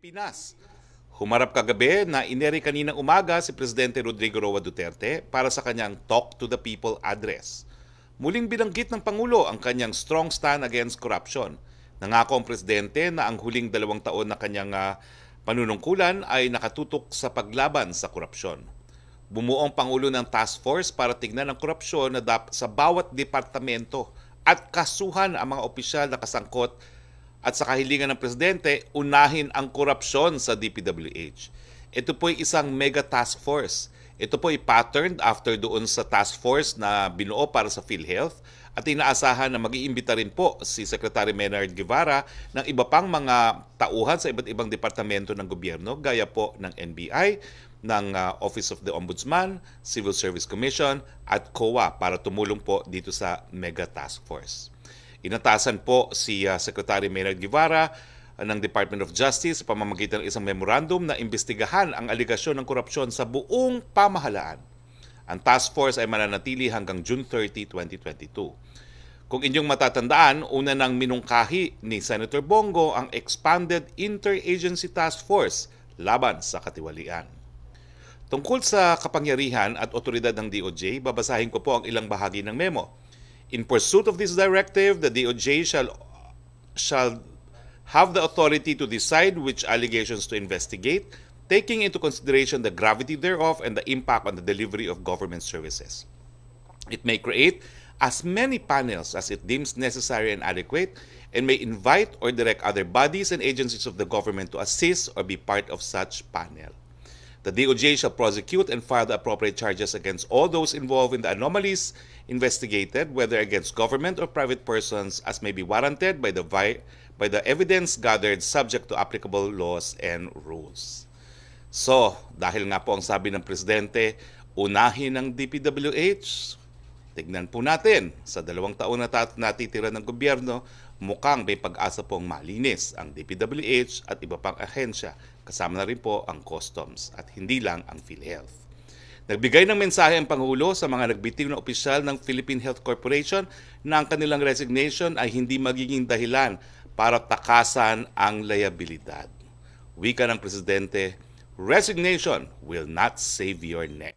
Pilipinas. Humarap kagabi na inere kaninang umaga si Presidente Rodrigo Roa Duterte para sa kanyang Talk to the People address. Muling binanggit ng Pangulo ang kanyang strong stand against corruption. Nangako ang Presidente na ang huling dalawang taon na kanyang panunungkulan ah, ay nakatutok sa paglaban sa korupsyon. Bumuo ang Pangulo ng task force para tignan ang korupsyon na dap- sa bawat departamento at kasuhan ang mga opisyal na kasangkot at sa kahilingan ng presidente, unahin ang korupsyon sa DPWH. Ito po ay isang mega task force. Ito po ay patterned after doon sa task force na binuo para sa PhilHealth at inaasahan na mag-iimbita rin po si Secretary Menard Guevara ng iba pang mga tauhan sa iba't ibang departamento ng gobyerno gaya po ng NBI, ng ah, Office of the Ombudsman, Civil Service Commission at COA para tumulong po dito sa mega task force. Inatasan po si uh, Secretary Maynard Guevara ah, ng Department of Justice sa pamamagitan ng isang memorandum na imbestigahan ang aligasyon ng korupsyon sa buong pamahalaan. Ang task force ay mananatili hanggang June 30, 2022. Kung inyong matatandaan, una nang minungkahi ni Senator Bongo ang Expanded Interagency Task Force laban sa katiwalian. Tungkol sa kapangyarihan at otoridad ng DOJ, babasahin ko po ang ilang bahagi ng memo. In pursuit of this directive, the DOJ shall, shall have the authority to decide which allegations to investigate, taking into consideration the gravity thereof and the impact on the delivery of government services. It may create as many panels as it deems necessary and adequate, and may invite or direct other bodies and agencies of the government to assist or be part of such panel. The DOJ shall prosecute and file the appropriate charges against all those involved in the anomalies investigated, whether against government or private persons, as may be warranted by the, vi- by the evidence gathered subject to applicable laws and rules. So, dahil nga po ang sabi ng Presidente, unahin ng DPWH, tignan po natin, sa dalawang taon na natitira ng gobyerno, mukhang may pag-asa pong malinis ang DPWH at iba pang ahensya Kasama na rin po ang customs at hindi lang ang PhilHealth. Nagbigay ng mensahe ang Pangulo sa mga nagbitiw na opisyal ng Philippine Health Corporation na ang kanilang resignation ay hindi magiging dahilan para takasan ang liabilidad. Wika ng Presidente, Resignation will not save your neck.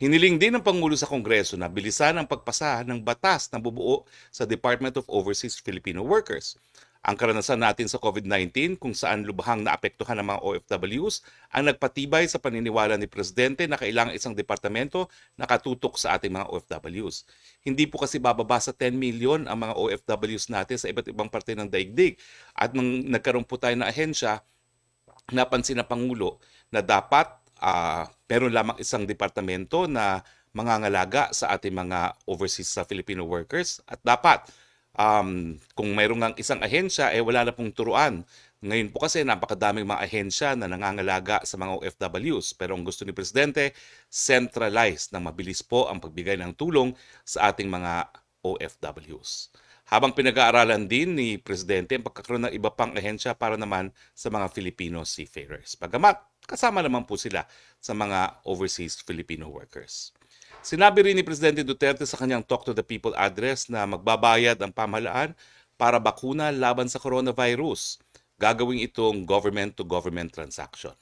Hiniling din ng Pangulo sa Kongreso na bilisan ang pagpasa ng batas na bubuo sa Department of Overseas Filipino Workers. Ang karanasan natin sa COVID-19 kung saan lubhang naapektuhan ang mga OFWs ang nagpatibay sa paniniwala ni Presidente na kailangang isang departamento na katutok sa ating mga OFWs. Hindi po kasi bababa sa 10 million ang mga OFWs natin sa iba't ibang parte ng daigdig at nang nagkaroon po tayo ng ahensya, napansin na Pangulo na dapat uh, meron lamang isang departamento na mangangalaga sa ating mga overseas sa Filipino workers at dapat um, kung mayroong ang isang ahensya, eh wala na pong turuan. Ngayon po kasi napakadaming mga ahensya na nangangalaga sa mga OFWs pero ang gusto ni Presidente, centralize na mabilis po ang pagbigay ng tulong sa ating mga OFWs. Habang pinag-aaralan din ni Presidente ang pagkakaroon ng iba pang ahensya para naman sa mga Filipino seafarers. Pagamat kasama naman po sila sa mga overseas Filipino workers. Sinabi rin ni Presidente Duterte sa kanyang Talk to the People address na magbabayad ang pamahalaan para bakuna laban sa coronavirus. Gagawin itong government-to-government transaction.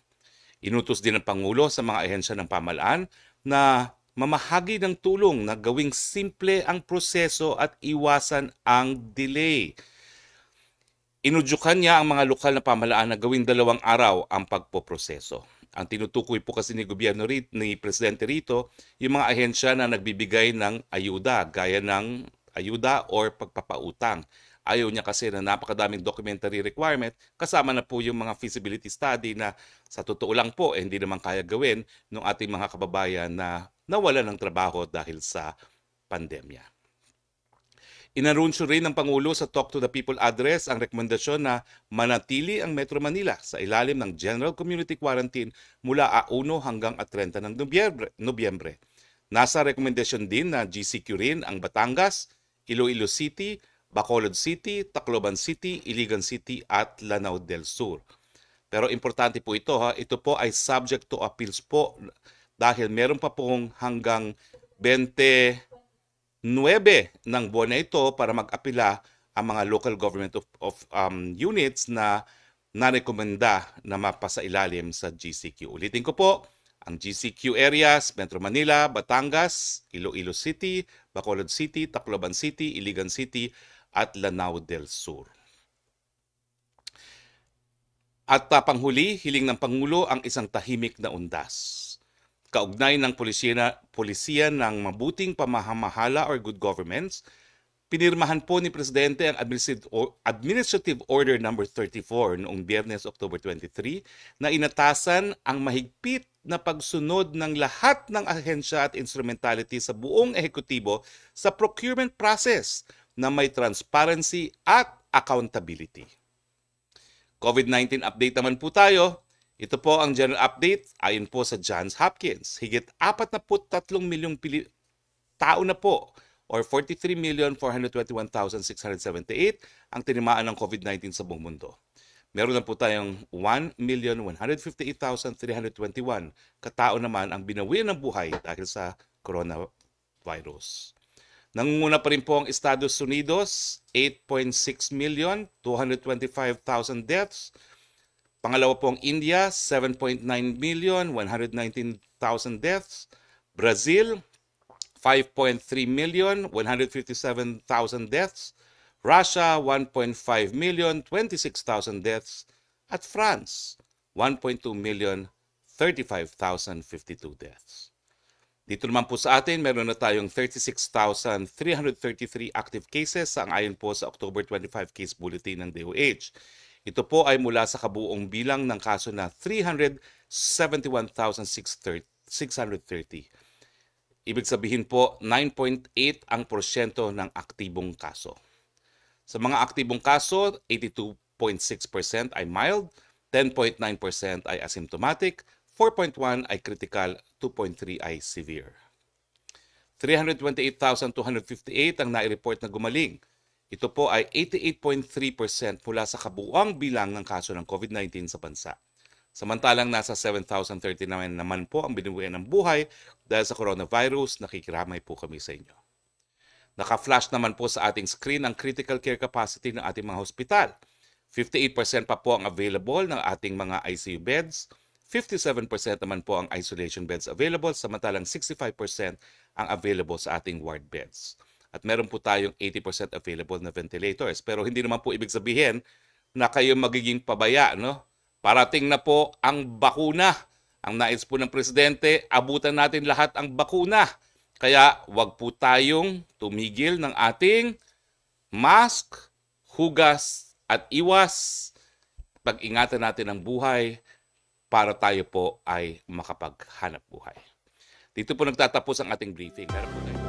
Inutos din ng Pangulo sa mga ahensya ng pamahalaan na mamahagi ng tulong na gawing simple ang proseso at iwasan ang delay. Inudyukan niya ang mga lokal na pamahalaan na gawin dalawang araw ang pagpoproseso. Ang tinutukoy po kasi ni gobyerno rito, ni presidente rito, yung mga ahensya na nagbibigay ng ayuda gaya ng ayuda or pagpapautang. Ayaw niya kasi na napakadaming documentary requirement kasama na po yung mga feasibility study na sa totoo lang po eh, hindi naman kaya gawin ng ating mga kababayan na nawala ng trabaho dahil sa pandemya. Inarunsyo rin ng Pangulo sa Talk to the People address ang rekomendasyon na manatili ang Metro Manila sa ilalim ng General Community Quarantine mula A1 hanggang A30 ng Nobyembre. Nasa rekomendasyon din na GCQ rin ang Batangas, Iloilo City, Bacolod City, Tacloban City, Iligan City at Lanao del Sur. Pero importante po ito ha, ito po ay subject to appeals po dahil meron pa pong hanggang 20 9 ng buwan na ito para mag-apila ang mga local government of, of um, units na narekomenda na mapasa ilalim sa GCQ. Ulitin ko po, ang GCQ areas, Metro Manila, Batangas, Iloilo City, Bacolod City, Tacloban City, Iligan City, at Lanao del Sur. At uh, panghuli, hiling ng Pangulo ang isang tahimik na undas. Kaugnay ng pulisina, pulisya ng mabuting pamahamahala or good governments, pinirmahan po ni Presidente ang Administrative Order No. 34 noong Biyernes, October 23 na inatasan ang mahigpit na pagsunod ng lahat ng ahensya at instrumentality sa buong ehekutibo sa procurement process na may transparency at accountability. COVID-19 update naman po tayo. Ito po ang general update ayon po sa Johns Hopkins. Higit 43 milyong pili- tao na po or 43,421,678 ang tinimaan ng COVID-19 sa buong mundo. Meron na po tayong 1,158,321 katao naman ang binawian ng buhay dahil sa coronavirus. Nangunguna pa rin po ang Estados Unidos, 8.6 million, 225,000 deaths Pangalawa po ang India, 7.9 million, 119,000 deaths. Brazil, 5.3 million, 157,000 deaths. Russia, 1.5 million, 26,000 deaths. At France, 1.2 million, 35,052 deaths. Dito naman po sa atin, meron na tayong 36,333 active cases ang ayon po sa October 25 case bulletin ng DOH. Ito po ay mula sa kabuong bilang ng kaso na 371,630. Ibig sabihin po, 9.8 ang porsyento ng aktibong kaso. Sa mga aktibong kaso, 82.6% ay mild, 10.9% ay asymptomatic, 4.1 ay critical, 2.3 ay severe. 328,258 ang nai-report na gumaling, ito po ay 88.3% mula sa kabuang bilang ng kaso ng COVID-19 sa bansa. Samantalang nasa 7,039 naman po ang binubuyan ng buhay dahil sa coronavirus, nakikiramay po kami sa inyo. Naka-flash naman po sa ating screen ang critical care capacity ng ating mga hospital. 58% pa po ang available ng ating mga ICU beds, 57% naman po ang isolation beds available, samantalang 65% ang available sa ating ward beds. At meron po tayong 80% available na ventilators. Pero hindi naman po ibig sabihin na kayo magiging pabaya. No? Parating na po ang bakuna. Ang nais po ng Presidente, abutan natin lahat ang bakuna. Kaya wag po tayong tumigil ng ating mask, hugas at iwas. Pag-ingatan natin ang buhay para tayo po ay makapaghanap buhay. Dito po nagtatapos ang ating briefing. Meron po tayo.